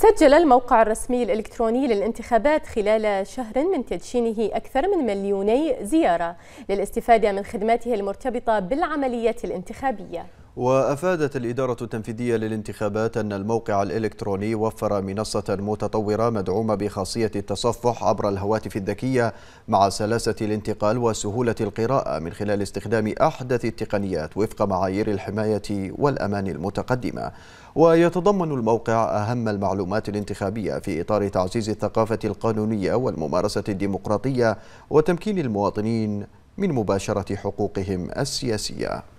سجل الموقع الرسمي الإلكتروني للانتخابات خلال شهر من تدشينه أكثر من مليوني زيارة للاستفادة من خدماته المرتبطة بالعمليات الانتخابية وأفادت الإدارة التنفيذية للانتخابات أن الموقع الإلكتروني وفر منصة متطورة مدعومة بخاصية التصفح عبر الهواتف الذكية مع سلاسة الانتقال وسهولة القراءة من خلال استخدام أحدث التقنيات وفق معايير الحماية والأمان المتقدمة ويتضمن الموقع أهم المعلومات الانتخابية في إطار تعزيز الثقافة القانونية والممارسة الديمقراطية وتمكين المواطنين من مباشرة حقوقهم السياسية